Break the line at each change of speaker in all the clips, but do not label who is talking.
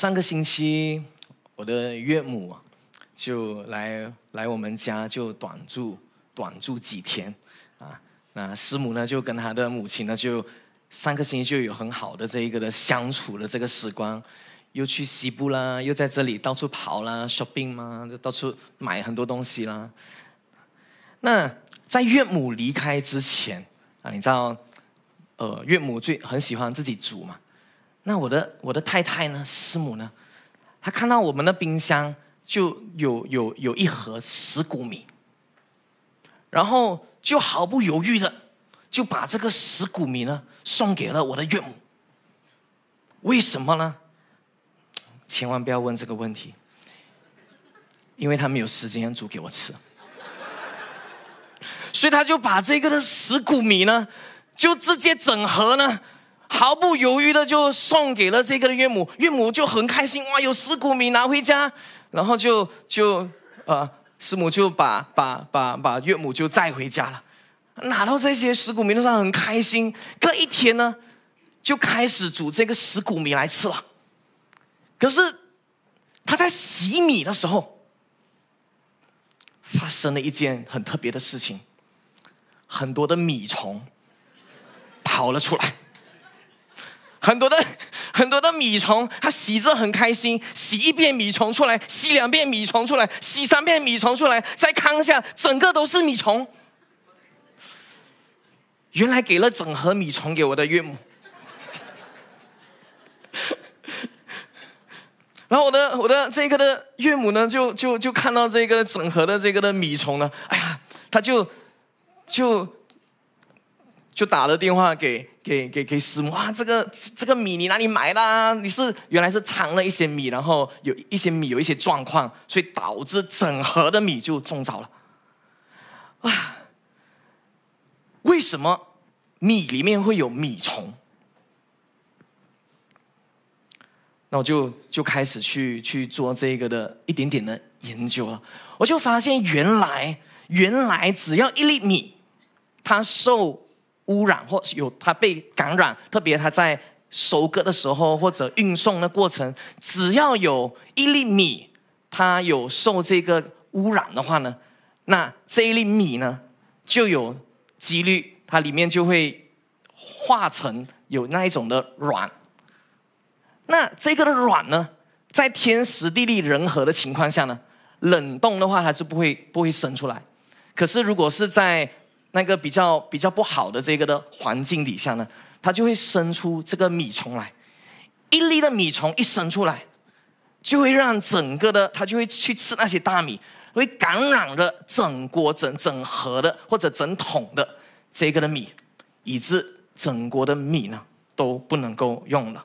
上个星期，我的岳母就来来我们家，就短住短住几天啊。那师母呢，就跟她的母亲呢，就上个星期就有很好的这一个的相处的这个时光，又去西部啦，又在这里到处跑啦，shopping 嘛，就到处买很多东西啦。那在岳母离开之前啊，你知道，呃，岳母最很喜欢自己煮嘛。那我的我的太太呢，师母呢？她看到我们的冰箱就有有有一盒石谷米，然后就毫不犹豫的就把这个石谷米呢送给了我的岳母。为什么呢？千万不要问这个问题，因为他没有时间煮给我吃。所以他就把这个的石谷米呢，就直接整盒呢。毫不犹豫的就送给了这个岳母，岳母就很开心哇，有石谷米拿回家，然后就就呃，师母就把把把把岳母就载回家了，拿到这些石谷米，候很开心。隔一天呢，就开始煮这个石谷米来吃了。可是他在洗米的时候，发生了一件很特别的事情，很多的米虫跑了出来。很多的很多的米虫，它洗着很开心，洗一遍米虫出来，洗两遍米虫出来，洗三遍米虫出来，再看一下，整个都是米虫。原来给了整盒米虫给我的岳母。然后我的我的这个的岳母呢，就就就看到这个整盒的这个的米虫呢，哎呀，他就就。就打了电话给给给给师母啊，这个这个米你哪里买的？你是原来是藏了一些米，然后有一些米有一些状况，所以导致整盒的米就中招了。啊，为什么米里面会有米虫？那我就就开始去去做这个的一点点的研究了。我就发现原来原来只要一粒米，它受污染或有它被感染，特别它在收割的时候或者运送的过程，只要有一粒米它有受这个污染的话呢，那这一粒米呢就有几率它里面就会化成有那一种的卵。那这个的卵呢，在天时地利人和的情况下呢，冷冻的话它是不会不会生出来。可是如果是在那个比较比较不好的这个的环境底下呢，它就会生出这个米虫来。一粒的米虫一生出来，就会让整个的它就会去吃那些大米，会感染了整锅整整盒的或者整桶的这个的米，以致整锅的米呢都不能够用了。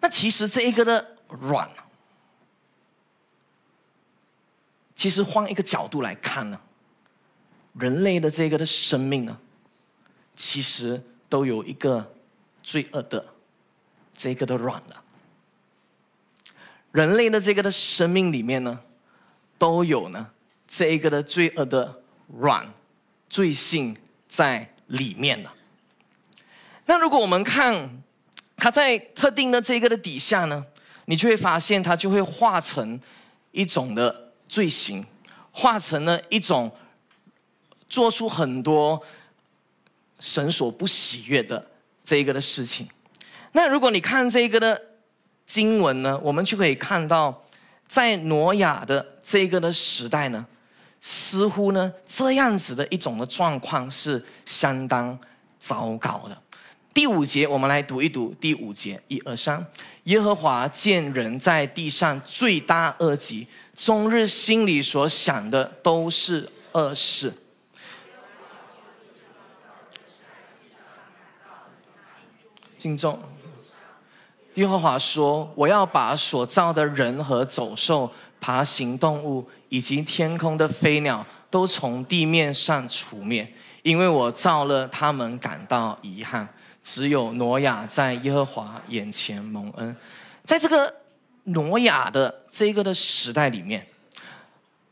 那其实这一个的软，其实换一个角度来看呢。人类的这个的生命呢，其实都有一个罪恶的这个的软了。人类的这个的生命里面呢，都有呢这一个的罪恶的软罪性在里面呢。那如果我们看它在特定的这个的底下呢，你就会发现它就会化成一种的罪行，化成了一种。做出很多神所不喜悦的这个的事情。那如果你看这个的经文呢，我们就可以看到，在挪亚的这个的时代呢，似乎呢这样子的一种的状况是相当糟糕的。第五节，我们来读一读第五节，一二三。耶和华见人在地上罪大恶极，终日心里所想的都是恶事。听众。耶和华说：“我要把所造的人和走兽、爬行动物以及天空的飞鸟都从地面上除灭，因为我造了他们感到遗憾。只有挪亚在耶和华眼前蒙恩。在这个挪亚的这个的时代里面，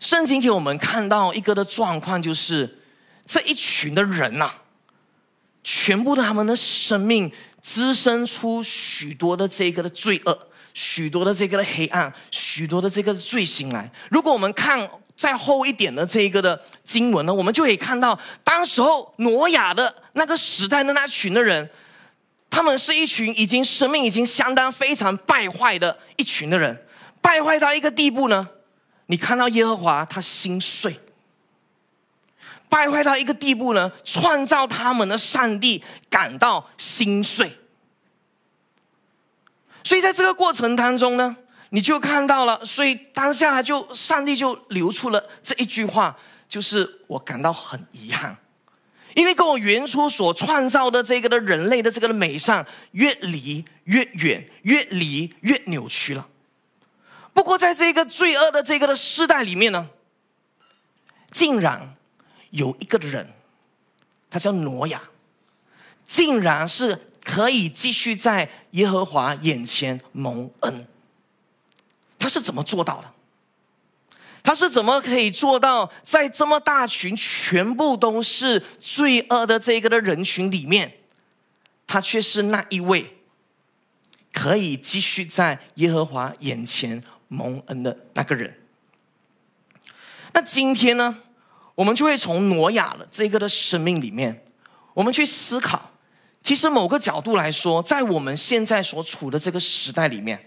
圣经给我们看到一个的状况，就是这一群的人呐，全部的他们的生命。”滋生出许多的这个的罪恶，许多的这个的黑暗，许多的这个罪行来。如果我们看再厚一点的这个的经文呢，我们就可以看到，当时候挪亚的那个时代的那群的人，他们是一群已经生命已经相当非常败坏的一群的人，败坏到一个地步呢，你看到耶和华他心碎。败坏到一个地步呢，创造他们的上帝感到心碎。所以在这个过程当中呢，你就看到了，所以当下就上帝就流出了这一句话，就是我感到很遗憾，因为跟我原初所创造的这个的人类的这个的美善越离越远，越离越扭曲了。不过在这个罪恶的这个的时代里面呢，竟然。有一个人，他叫挪亚，竟然是可以继续在耶和华眼前蒙恩。他是怎么做到的？他是怎么可以做到在这么大群全部都是罪恶的这个的人群里面，他却是那一位可以继续在耶和华眼前蒙恩的那个人？那今天呢？我们就会从挪亚的这个的生命里面，我们去思考，其实某个角度来说，在我们现在所处的这个时代里面，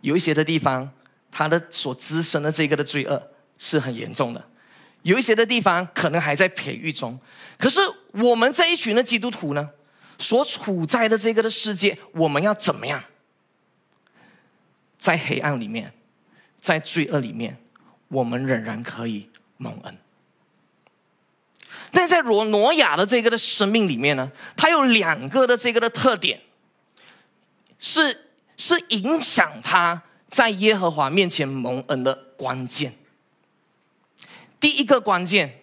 有一些的地方，它的所滋生的这个的罪恶是很严重的；有一些的地方可能还在培育中。可是我们这一群的基督徒呢，所处在的这个的世界，我们要怎么样？在黑暗里面，在罪恶里面，我们仍然可以蒙恩。但在挪挪亚的这个的生命里面呢，他有两个的这个的特点，是是影响他在耶和华面前蒙恩的关键。第一个关键，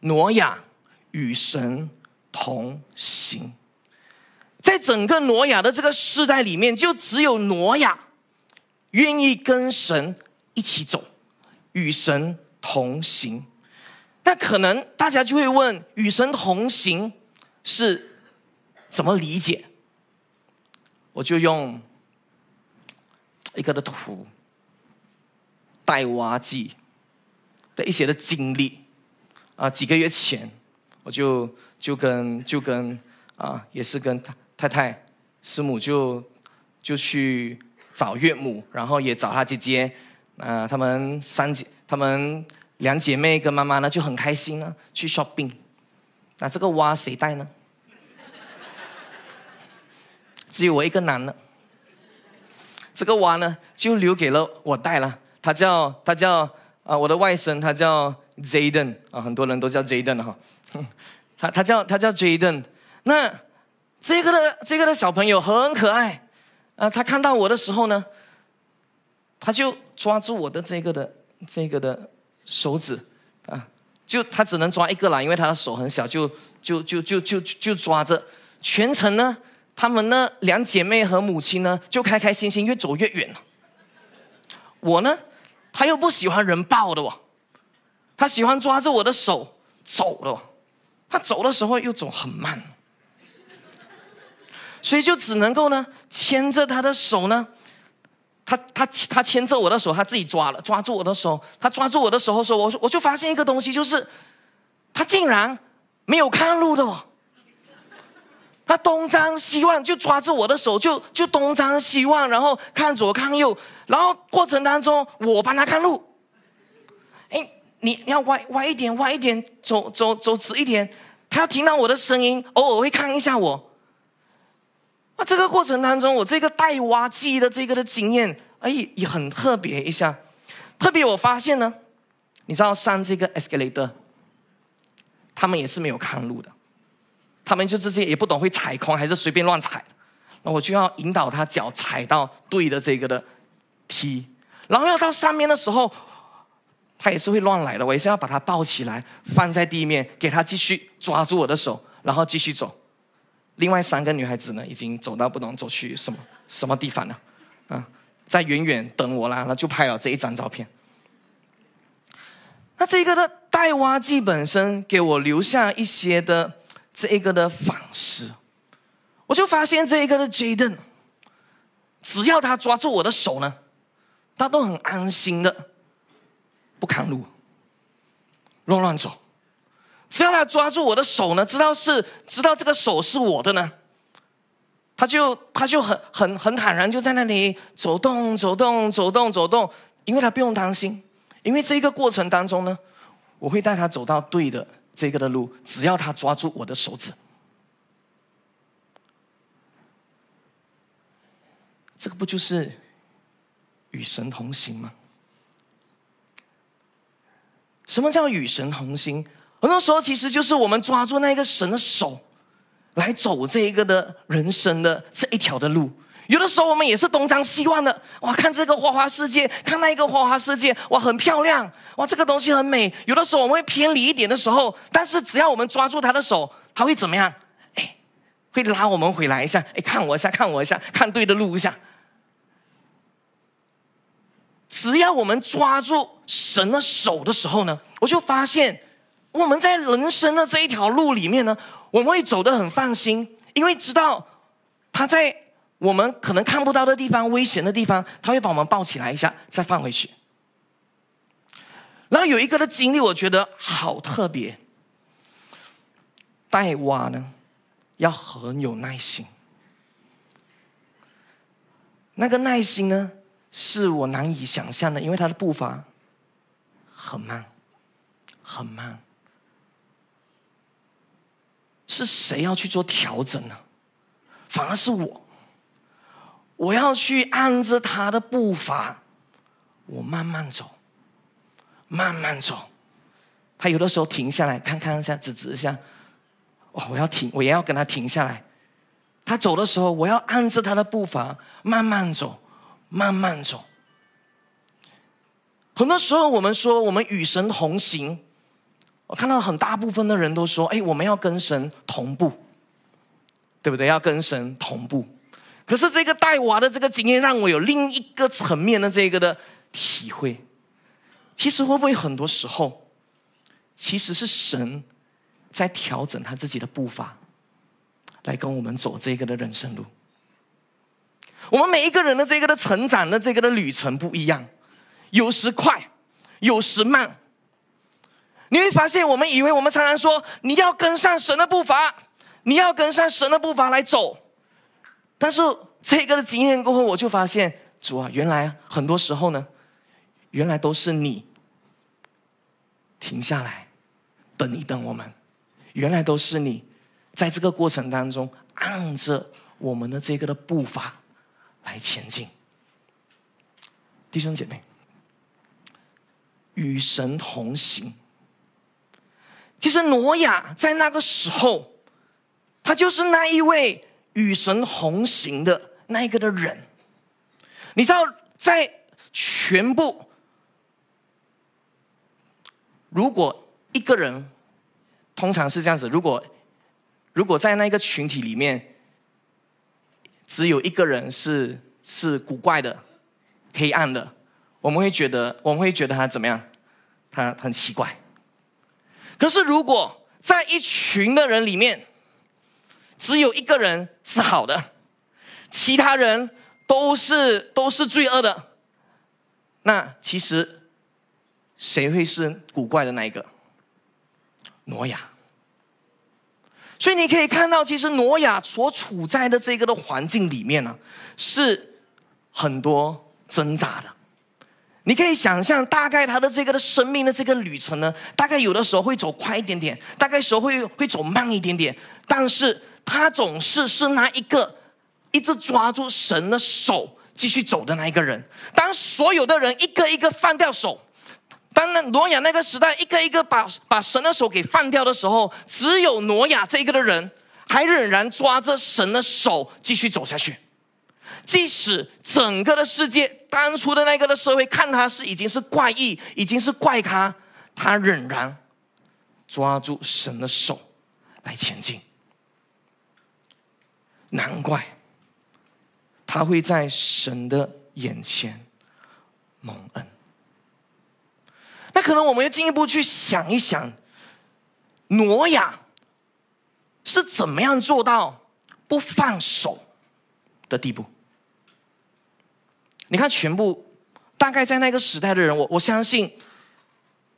挪亚与神同行，在整个挪亚的这个时代里面，就只有挪亚愿意跟神一起走，与神同行。那可能大家就会问：“与神同行是怎么理解？”我就用一个的图，带挖机的一些的经历啊。几个月前，我就就跟就跟啊，也是跟太太师母就就去找岳母，然后也找他姐姐啊，他们三姐他们。两姐妹跟妈妈呢就很开心呢，去 shopping。那这个娃谁带呢？只有我一个男的。这个娃呢就留给了我带了。他叫他叫啊我的外甥，他叫 Jaden 啊，很多人都叫 Jaden 哈。他他叫他叫 Jaden。那这个的这个的小朋友很可爱啊，他看到我的时候呢，他就抓住我的这个的这个的。手指，啊，就他只能抓一个啦，因为他的手很小，就就就就就就抓着。全程呢，他们呢两姐妹和母亲呢就开开心心越走越远了。我呢，他又不喜欢人抱的哦，他喜欢抓着我的手走的哦。他走的时候又走很慢，所以就只能够呢牵着他的手呢。他他他牵着我的手，他自己抓了抓住我的手，他抓住我的手候说：“我我就发现一个东西，就是他竟然没有看路的哦，他东张西望，就抓住我的手，就就东张西望，然后看左看右，然后过程当中我帮他看路，哎，你你要歪歪一点，歪一点，走走走直一点，他要听到我的声音，偶尔会看一下我。”那这个过程当中，我这个带挖机的这个的经验，哎，也很特别一下。特别我发现呢，你知道上这个 e s c a l a t o r 他们也是没有看路的，他们就这些也不懂会踩空还是随便乱踩，那我就要引导他脚踩到对的这个的梯，然后要到上面的时候，他也是会乱来的，我也是要把他抱起来放在地面，给他继续抓住我的手，然后继续走。另外三个女孩子呢，已经走到不能走去什么什么地方了，啊，在远远等我啦，那就拍了这一张照片。那这一个的带挖记本身给我留下一些的这一个的反思，我就发现这一个的 Jaden，只要他抓住我的手呢，他都很安心的，不扛路，乱乱走。只要他抓住我的手呢，知道是知道这个手是我的呢，他就他就很很很坦然就在那里走动走动走动走动，因为他不用担心，因为这个过程当中呢，我会带他走到对的这个的路，只要他抓住我的手指，这个不就是与神同行吗？什么叫与神同行？很多时候其实就是我们抓住那个神的手，来走这一个的人生的这一条的路。有的时候我们也是东张西望的，哇，看这个花花世界，看那一个花花世界，哇，很漂亮，哇，这个东西很美。有的时候我们会偏离一点的时候，但是只要我们抓住他的手，他会怎么样？哎，会拉我们回来一下。哎，看我一下，看我一下，看对的路一下。只要我们抓住神的手的时候呢，我就发现。我们在人生的这一条路里面呢，我们会走得很放心，因为知道他在我们可能看不到的地方、危险的地方，他会把我们抱起来一下，再放回去。然后有一个的经历，我觉得好特别。带娃呢，要很有耐心。那个耐心呢，是我难以想象的，因为他的步伐很慢，很慢。是谁要去做调整呢？反而是我，我要去按着他的步伐，我慢慢走，慢慢走。他有的时候停下来看看一下，指指一下，哦，我要停，我也要跟他停下来。他走的时候，我要按着他的步伐，慢慢走，慢慢走。很多时候，我们说我们与神同行。我看到很大部分的人都说：“哎，我们要跟神同步，对不对？要跟神同步。”可是这个带娃的这个经验让我有另一个层面的这个的体会。其实会不会很多时候，其实是神在调整他自己的步伐，来跟我们走这个的人生路。我们每一个人的这个的成长的这个的旅程不一样，有时快，有时慢。你会发现，我们以为我们常常说你要跟上神的步伐，你要跟上神的步伐来走。但是这个的经验过后，我就发现主啊，原来很多时候呢，原来都是你停下来等一等我们，原来都是你在这个过程当中按着我们的这个的步伐来前进。弟兄姐妹，与神同行。其实，挪亚在那个时候，他就是那一位与神同行的那一个的人。你知道，在全部，如果一个人通常是这样子，如果如果在那一个群体里面，只有一个人是是古怪的、黑暗的，我们会觉得我们会觉得他怎么样？他很奇怪。可是，如果在一群的人里面，只有一个人是好的，其他人都是都是罪恶的，那其实谁会是古怪的那一个？挪亚。所以你可以看到，其实挪亚所处在的这个的环境里面呢，是很多挣扎的。你可以想象，大概他的这个的生命的这个旅程呢，大概有的时候会走快一点点，大概时候会会走慢一点点，但是他总是是那一个一直抓住神的手继续走的那一个人。当所有的人一个一个放掉手，当那挪亚那个时代一个一个把把神的手给放掉的时候，只有挪亚这一个的人还仍然抓着神的手继续走下去。即使整个的世界，当初的那个的社会看他是已经是怪异，已经是怪咖，他仍然抓住神的手来前进。难怪他会在神的眼前蒙恩。那可能我们要进一步去想一想，挪亚是怎么样做到不放手的地步？你看，全部大概在那个时代的人，我我相信，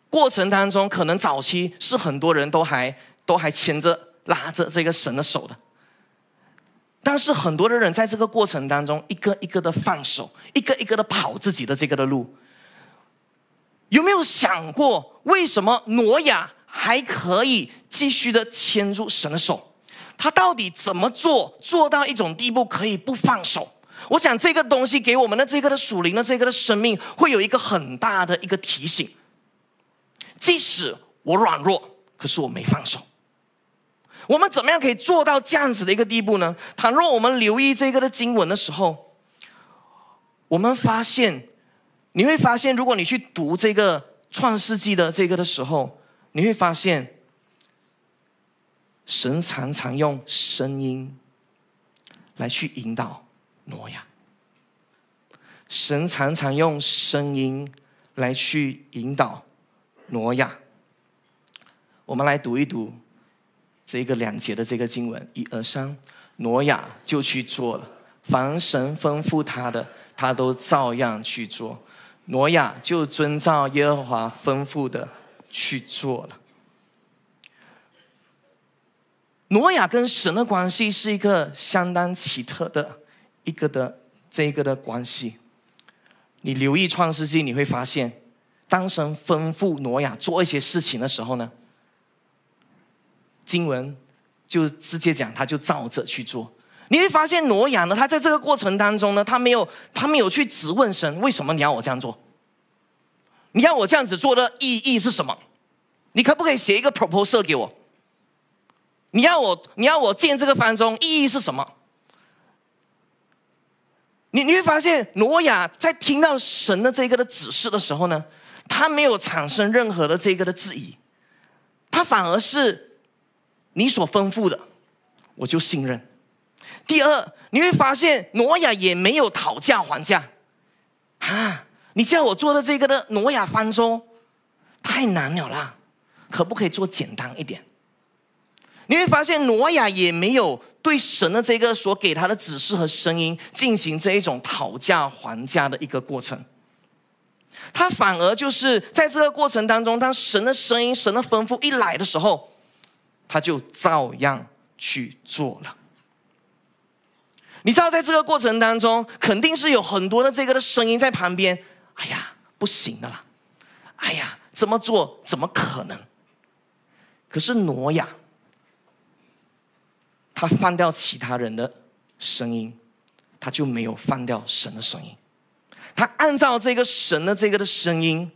过程当中可能早期是很多人都还都还牵着拉着这个神的手的，但是很多的人在这个过程当中，一个一个的放手，一个一个的跑自己的这个的路。有没有想过，为什么挪亚还可以继续的牵住神的手？他到底怎么做做到一种地步可以不放手？我想这个东西给我们的这个的属灵的这个的生命，会有一个很大的一个提醒。即使我软弱，可是我没放手。我们怎么样可以做到这样子的一个地步呢？倘若我们留意这个的经文的时候，我们发现，你会发现，如果你去读这个《创世纪》的这个的时候，你会发现，神常常用声音来去引导。挪亚，神常常用声音来去引导挪亚。我们来读一读这个两节的这个经文，一二三，挪亚就去做了，凡神吩咐他的，他都照样去做。挪亚就遵照耶和华吩咐的去做了。挪亚跟神的关系是一个相当奇特的。一个的这一个的关系，你留意《创世纪，你会发现，当神吩咐挪亚做一些事情的时候呢，经文就直接讲，他就照着去做。你会发现，挪亚呢，他在这个过程当中呢，他没有，他没有去质问神，为什么你要我这样做？你要我这样子做的意义是什么？你可不可以写一个 proposal 给我？你要我，你要我建这个方舟，意义是什么？你你会发现，挪亚在听到神的这个的指示的时候呢，他没有产生任何的这个的质疑，他反而是你所吩咐的，我就信任。第二，你会发现挪亚也没有讨价还价，啊，你叫我做的这个的挪亚方舟太难了啦，可不可以做简单一点？你会发现挪亚也没有。对神的这个所给他的指示和声音进行这一种讨价还价的一个过程，他反而就是在这个过程当中，当神的声音、神的吩咐一来的时候，他就照样去做了。你知道，在这个过程当中，肯定是有很多的这个的声音在旁边，哎呀，不行的啦，哎呀，怎么做怎么可能？可是挪亚。他放掉其他人的声音，他就没有放掉神的声音。他按照这个神的这个的声音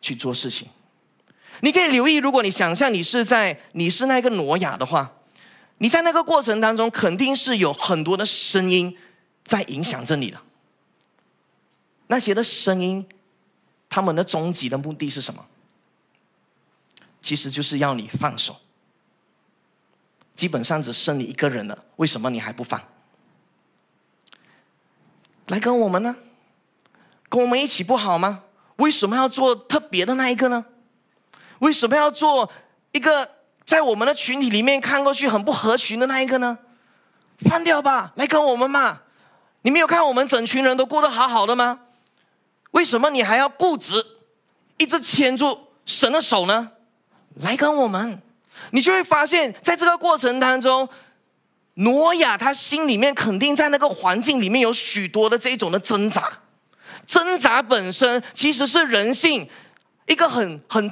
去做事情。你可以留意，如果你想象你是在你是那个挪亚的话，你在那个过程当中肯定是有很多的声音在影响着你的。那些的声音，他们的终极的目的是什么？其实就是要你放手。基本上只剩你一个人了，为什么你还不放？来跟我们呢？跟我们一起不好吗？为什么要做特别的那一个呢？为什么要做一个在我们的群体里面看过去很不合群的那一个呢？放掉吧，来跟我们嘛！你没有看我们整群人都过得好好的吗？为什么你还要固执，一直牵住神的手呢？来跟我们。你就会发现，在这个过程当中，挪亚他心里面肯定在那个环境里面有许多的这种的挣扎，挣扎本身其实是人性一个很很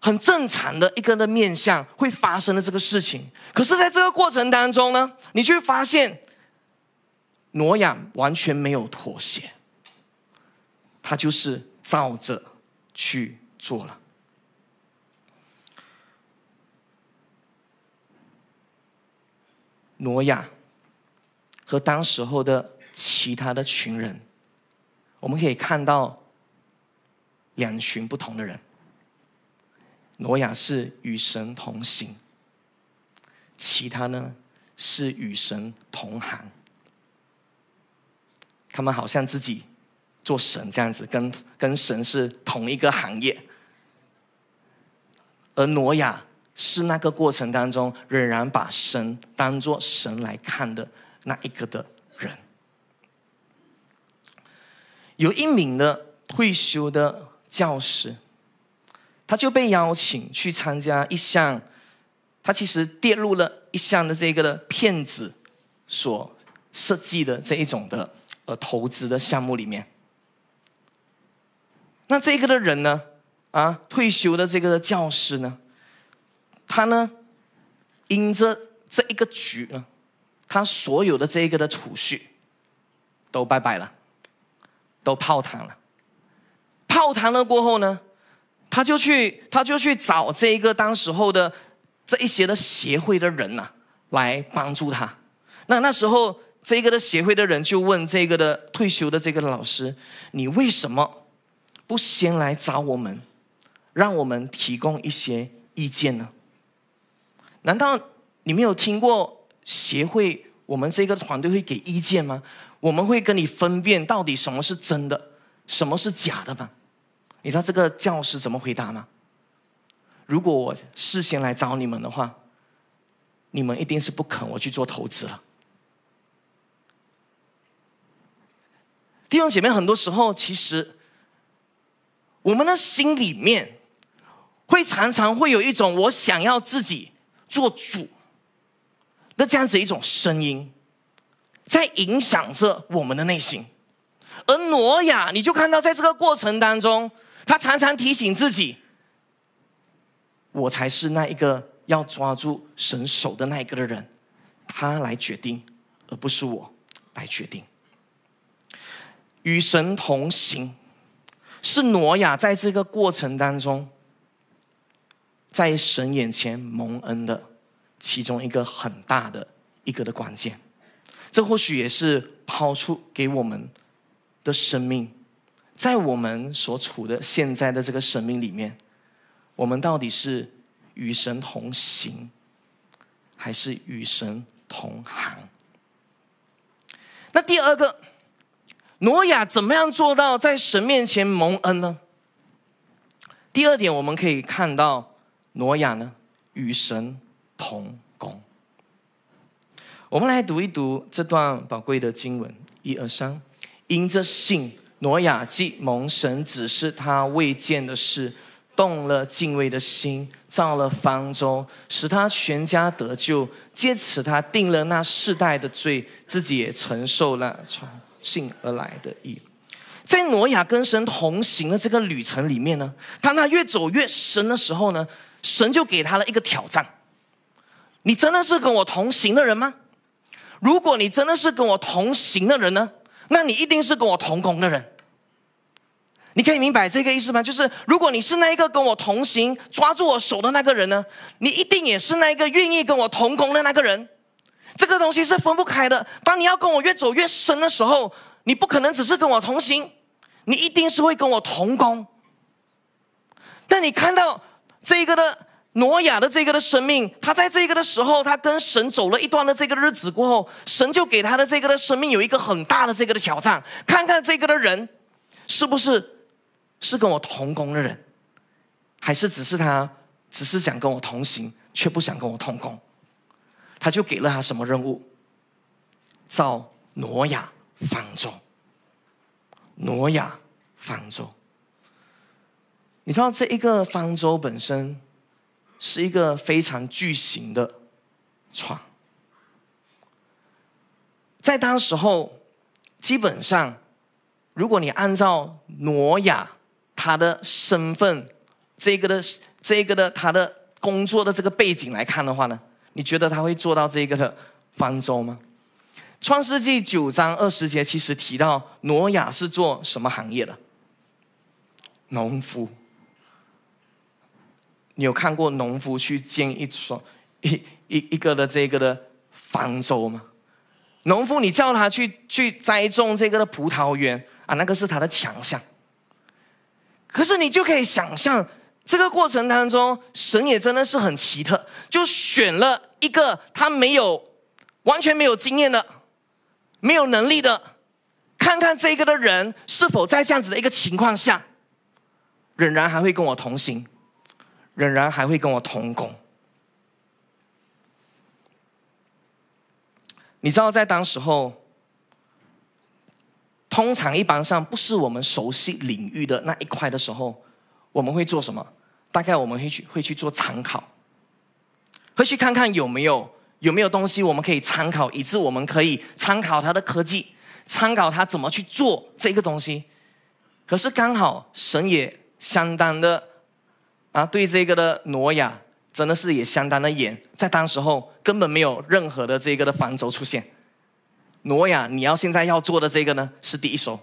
很正常的一个的面相会发生的这个事情。可是，在这个过程当中呢，你就会发现挪亚完全没有妥协，他就是照着去做了。挪亚和当时候的其他的群人，我们可以看到两群不同的人。挪亚是与神同行，其他呢是与神同行，他们好像自己做神这样子，跟跟神是同一个行业，而挪亚。是那个过程当中，仍然把神当做神来看的那一个的人，有一名的退休的教师，他就被邀请去参加一项，他其实跌入了一项的这个的骗子所设计的这一种的呃投资的项目里面。那这个的人呢？啊，退休的这个教师呢？他呢，因着这一个局呢，他所有的这一个的储蓄都拜拜了，都泡汤了。泡汤了过后呢，他就去，他就去找这一个当时候的这一些的协会的人呐，来帮助他。那那时候，这个的协会的人就问这个的退休的这个老师：“你为什么不先来找我们，让我们提供一些意见呢？”难道你没有听过协会？我们这个团队会给意见吗？我们会跟你分辨到底什么是真的，什么是假的吗？你知道这个教师怎么回答吗？如果我事先来找你们的话，你们一定是不肯我去做投资了。弟兄姐妹，很多时候其实我们的心里面会常常会有一种我想要自己。做主，那这样子一种声音，在影响着我们的内心。而挪亚，你就看到，在这个过程当中，他常常提醒自己：“我才是那一个要抓住神手的那一个的人，他来决定，而不是我来决定。”与神同行，是挪亚在这个过程当中。在神眼前蒙恩的其中一个很大的一个的关键，这或许也是抛出给我们的生命，在我们所处的现在的这个生命里面，我们到底是与神同行，还是与神同行？那第二个，挪亚怎么样做到在神面前蒙恩呢？第二点，我们可以看到。挪亚呢，与神同工。我们来读一读这段宝贵的经文，一二三，因着信挪亚既蒙神指示他未见的事，动了敬畏的心，造了方舟，使他全家得救。借此他定了那世代的罪，自己也承受了从信而来的义。在挪亚跟神同行的这个旅程里面呢，当他越走越深的时候呢。神就给他了一个挑战：你真的是跟我同行的人吗？如果你真的是跟我同行的人呢，那你一定是跟我同工的人。你可以明白这个意思吗？就是如果你是那一个跟我同行、抓住我手的那个人呢，你一定也是那一个愿意跟我同工的那个人。这个东西是分不开的。当你要跟我越走越深的时候，你不可能只是跟我同行，你一定是会跟我同工。但你看到。这个的挪亚的这个的生命，他在这个的时候，他跟神走了一段的这个日子过后，神就给他的这个的生命有一个很大的这个的挑战，看看这个的人，是不是是跟我同工的人，还是只是他只是想跟我同行，却不想跟我同工，他就给了他什么任务？造挪亚方舟。挪亚方舟。你知道这一个方舟本身是一个非常巨型的船，在当时候基本上，如果你按照挪亚他的身份，这个的这个的他的工作的这个背景来看的话呢，你觉得他会做到这个的方舟吗？创世纪九章二十节其实提到挪亚是做什么行业的？农夫。你有看过农夫去建一所一一一个的这个的方舟吗？农夫，你叫他去去栽种这个的葡萄园啊，那个是他的强项。可是你就可以想象，这个过程当中，神也真的是很奇特，就选了一个他没有完全没有经验的、没有能力的，看看这个的人是否在这样子的一个情况下，仍然还会跟我同行。仍然还会跟我同工，你知道，在当时候，通常一般上不是我们熟悉领域的那一块的时候，我们会做什么？大概我们会去会去做参考，会去看看有没有有没有东西我们可以参考，以致我们可以参考它的科技，参考它怎么去做这个东西。可是刚好神也相当的。啊，对这个的挪亚真的是也相当的严，在当时候根本没有任何的这个的防轴出现。挪亚，你要现在要做的这个呢是第一手，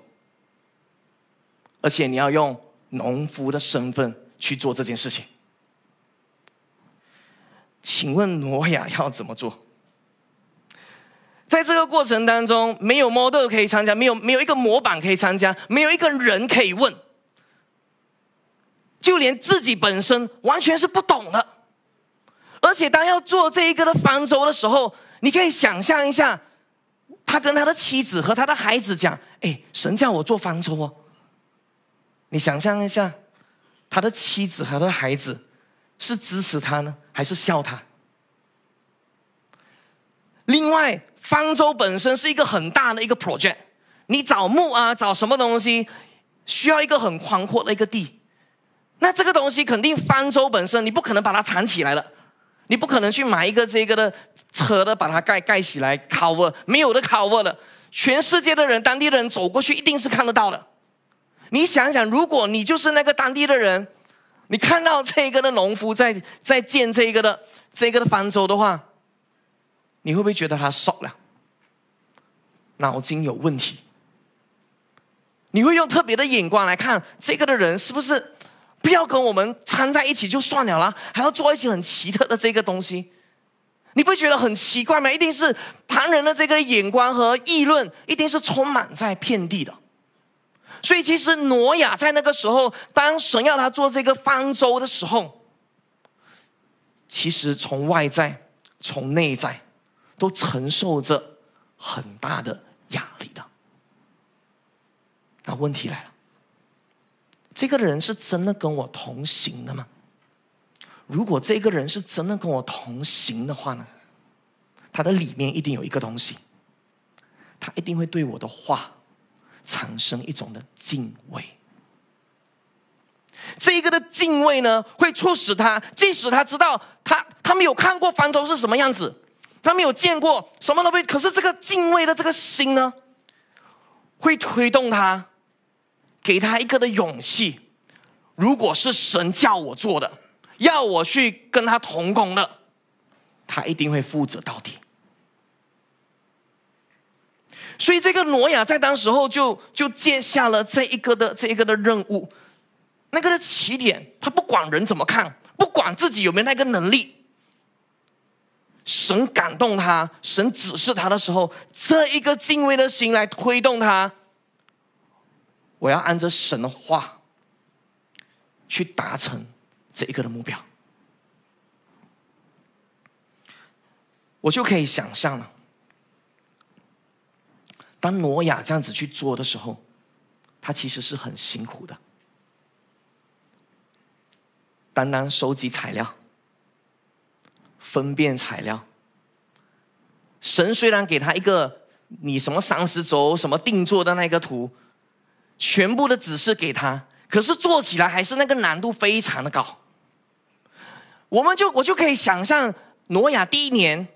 而且你要用农夫的身份去做这件事情。请问挪亚要怎么做？在这个过程当中，没有 model 可以参加，没有没有一个模板可以参加，没有一个人可以问。就连自己本身完全是不懂的，而且当要做这一个的方舟的时候，你可以想象一下，他跟他的妻子和他的孩子讲：“哎，神叫我做方舟哦。”你想象一下，他的妻子和他的孩子是支持他呢，还是笑他？另外，方舟本身是一个很大的一个 project，你找木啊，找什么东西，需要一个很宽阔的一个地。那这个东西肯定方舟本身，你不可能把它藏起来了，你不可能去买一个这个的车的把它盖盖起来 cover 没有的 cover 的，全世界的人当地的人走过去一定是看得到的。你想想，如果你就是那个当地的人，你看到这个的农夫在在建这个的这个的方舟的话，你会不会觉得他傻了？脑筋有问题？你会用特别的眼光来看这个的人是不是？不要跟我们掺在一起就算了啦，还要做一些很奇特的这个东西，你不觉得很奇怪吗？一定是旁人的这个眼光和议论，一定是充满在遍地的。所以，其实挪亚在那个时候，当神要他做这个方舟的时候，其实从外在、从内在，都承受着很大的压力的。那问题来了。这个人是真的跟我同行的吗？如果这个人是真的跟我同行的话呢，他的里面一定有一个东西，他一定会对我的话产生一种的敬畏。这一个的敬畏呢，会促使他，即使他知道他他没有看过方舟是什么样子，他没有见过什么都没，可是这个敬畏的这个心呢，会推动他。给他一个的勇气，如果是神叫我做的，要我去跟他同工的，他一定会负责到底。所以这个挪亚在当时候就就接下了这一个的这一个的任务，那个的起点，他不管人怎么看，不管自己有没有那个能力，神感动他，神指示他的时候，这一个敬畏的心来推动他。我要按着神的话去达成这一个的目标，我就可以想象了。当挪亚这样子去做的时候，他其实是很辛苦的，单单收集材料、分辨材料。神虽然给他一个你什么三十轴什么定做的那个图。全部的指示给他，可是做起来还是那个难度非常的高。我们就我就可以想象，挪亚第一年，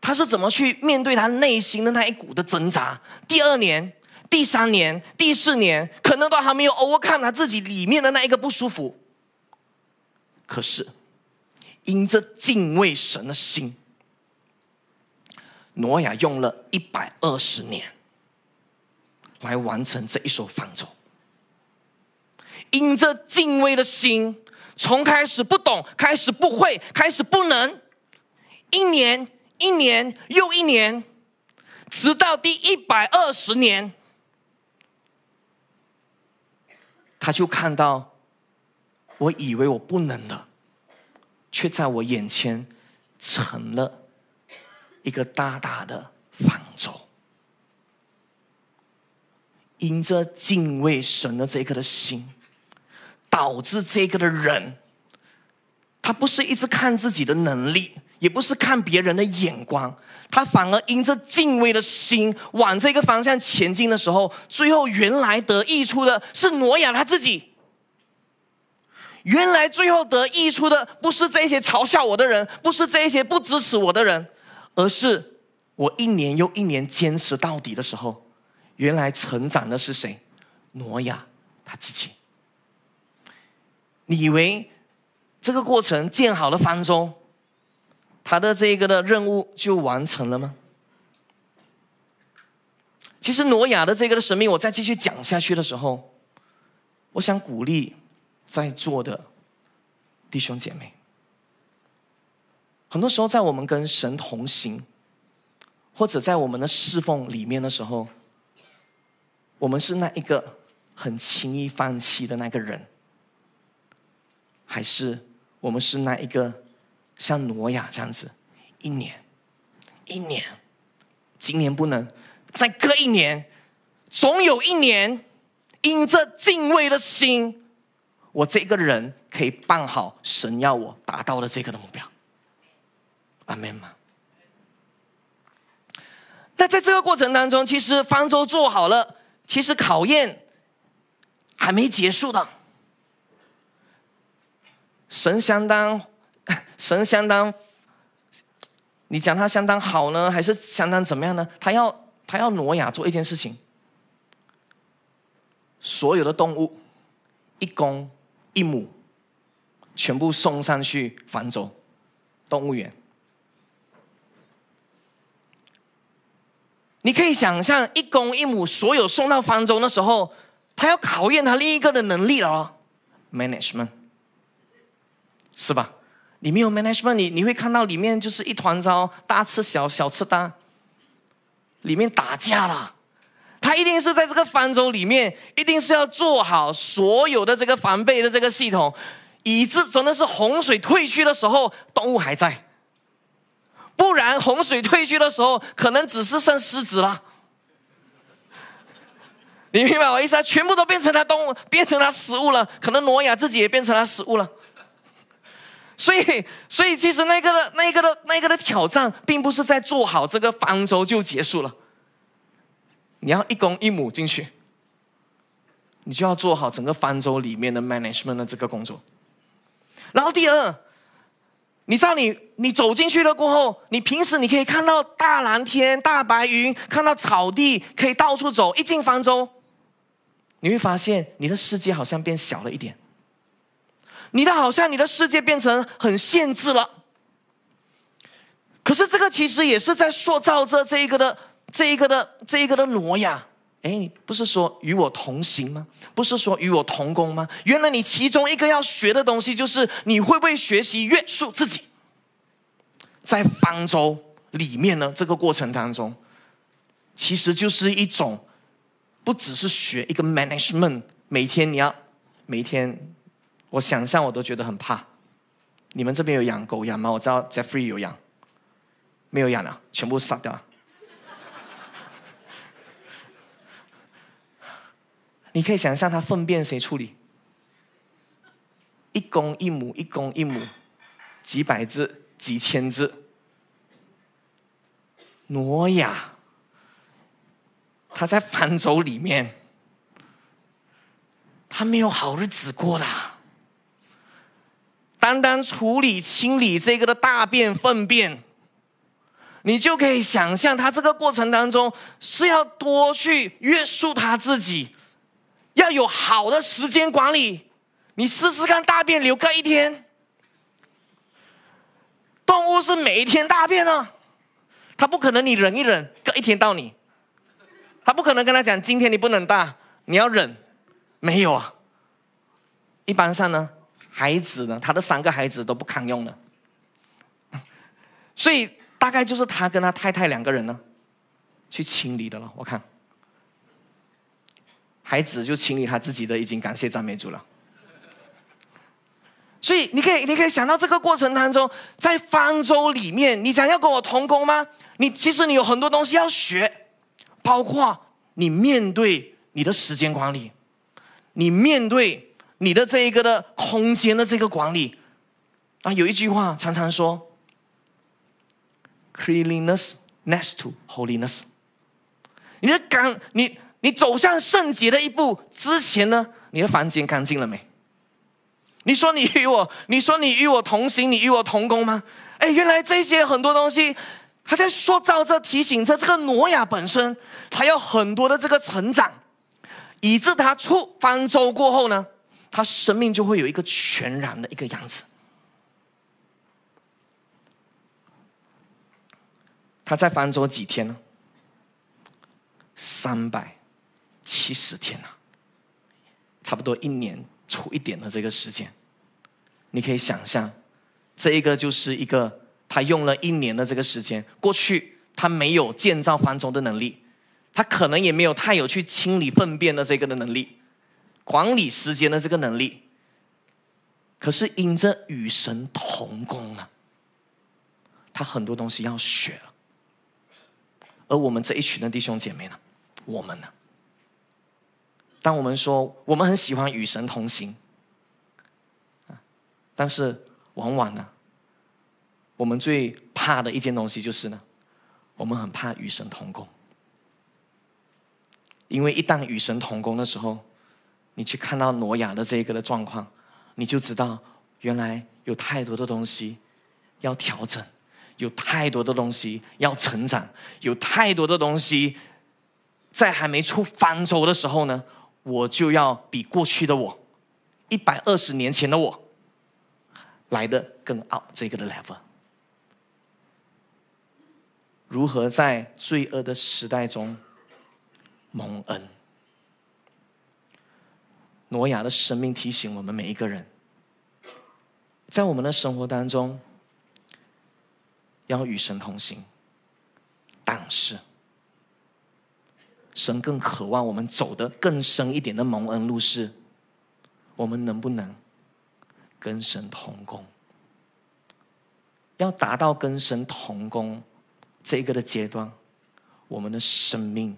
他是怎么去面对他内心的那一股的挣扎；第二年、第三年、第四年，可能都还没有 o v o m 看他自己里面的那一个不舒服。可是，因着敬畏神的心，挪亚用了一百二十年。来完成这一艘方舟，因着敬畏的心，从开始不懂，开始不会，开始不能，一年一年又一年，直到第一百二十年，他就看到，我以为我不能了，却在我眼前成了一个大大的方舟。因着敬畏神的这个的心，导致这个的人，他不是一直看自己的能力，也不是看别人的眼光，他反而因着敬畏的心往这个方向前进的时候，最后原来得益出的是挪亚他自己。原来最后得益出的不是这些嘲笑我的人，不是这些不支持我的人，而是我一年又一年坚持到底的时候。原来成长的是谁？挪亚他自己。你以为这个过程建好了方舟，他的这个的任务就完成了吗？其实挪亚的这个的使命，我再继续讲下去的时候，我想鼓励在座的弟兄姐妹，很多时候在我们跟神同行，或者在我们的侍奉里面的时候。我们是那一个很轻易放弃的那个人，还是我们是那一个像挪亚这样子，一年，一年，今年不能，再隔一年，总有一年，因着敬畏的心，我这个人可以办好神要我达到的这个的目标。阿门吗？那在这个过程当中，其实方舟做好了。其实考验还没结束的。神相当，神相当，你讲他相当好呢，还是相当怎么样呢？他要他要挪亚做一件事情，所有的动物，一公一母，全部送上去方舟，动物园。你可以想象一公一母所有送到方舟那时候，他要考验他另一个的能力了，management，是吧？你没有 management，你你会看到里面就是一团糟，大吃小小吃大，里面打架了。他一定是在这个方舟里面，一定是要做好所有的这个防备的这个系统，以致真的是洪水退去的时候，动物还在。不然，洪水退去的时候，可能只是剩狮子了。你明白我意思啊？全部都变成他动物，变成他食物了。可能挪亚自己也变成了食物了。所以，所以其实那个的、那个的、那个的挑战，并不是在做好这个方舟就结束了。你要一公一母进去，你就要做好整个方舟里面的 management 的这个工作。然后第二。你知道，你你走进去了过后，你平时你可以看到大蓝天、大白云，看到草地，可以到处走。一进方舟，你会发现你的世界好像变小了一点，你的好像你的世界变成很限制了。可是这个其实也是在塑造着这一个的这一个的这一个的挪呀。哎，不是说与我同行吗？不是说与我同工吗？原来你其中一个要学的东西，就是你会不会学习约束自己？在方舟里面呢，这个过程当中，其实就是一种，不只是学一个 management，每天你要，每天，我想象我都觉得很怕。你们这边有养狗养吗？我知道 Jeffrey 有养，没有养了，全部杀掉。你可以想象，他粪便谁处理？一公一母，一公一母，几百只、几千只，挪亚他在方舟里面，他没有好日子过的。单单处理清理这个的大便粪便，你就可以想象，他这个过程当中是要多去约束他自己。要有好的时间管理，你试试看，大便留个一天。动物是每一天大便呢，他不可能你忍一忍，隔一天到你，他不可能跟他讲今天你不能大，你要忍，没有啊。一般上呢，孩子呢，他的三个孩子都不堪用的，所以大概就是他跟他太太两个人呢，去清理的了，我看。孩子就清理他自己的，已经感谢赞美主了。所以，你可以，你可以想到这个过程当中，在方舟里面，你想要跟我同工吗？你其实你有很多东西要学，包括你面对你的时间管理，你面对你的这一个的空间的这个管理。啊，有一句话常常说：“Cleanliness next to holiness。”你的感，你。你走向圣洁的一步之前呢？你的房间干净了没？你说你与我，你说你与我同行，你与我同工吗？哎，原来这些很多东西，他在塑造、着、提醒着这个挪亚本身，他有很多的这个成长，以致他出方舟过后呢，他生命就会有一个全然的一个样子。他在方舟几天呢？三百。七十天呐，差不多一年出一点的这个时间，你可以想象，这一个就是一个他用了一年的这个时间。过去他没有建造方舟的能力，他可能也没有太有去清理粪便的这个的能力，管理时间的这个能力。可是因着与神同工啊，他很多东西要学了。而我们这一群的弟兄姐妹呢，我们呢？当我们说我们很喜欢与神同行，但是往往呢，我们最怕的一件东西就是呢，我们很怕与神同工，因为一旦与神同工的时候，你去看到挪亚的这个的状况，你就知道原来有太多的东西要调整，有太多的东西要成长，有太多的东西在还没出方舟的时候呢。我就要比过去的我，一百二十年前的我，来的更 out 这个的 level。如何在罪恶的时代中蒙恩？挪亚的生命提醒我们每一个人，在我们的生活当中，要与神同行，但是。神更渴望我们走得更深一点的蒙恩路是，我们能不能跟神同工？要达到跟神同工这个的阶段，我们的生命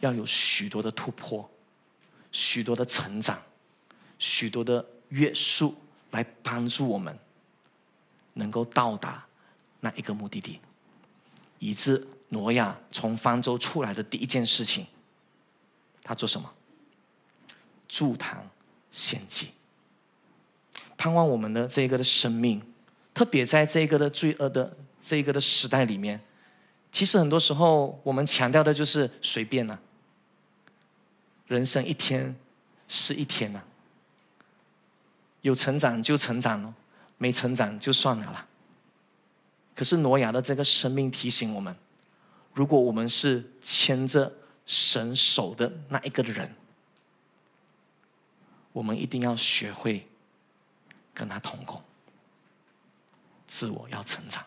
要有许多的突破，许多的成长，许多的约束，来帮助我们能够到达那一个目的地，以致。挪亚从方舟出来的第一件事情，他做什么？筑坛献祭，盼望我们的这个的生命，特别在这个的罪恶的这个的时代里面，其实很多时候我们强调的就是随便了，人生一天是一天呐，有成长就成长了，没成长就算了啦。可是挪亚的这个生命提醒我们。如果我们是牵着神手的那一个人，我们一定要学会跟他同工，自我要成长。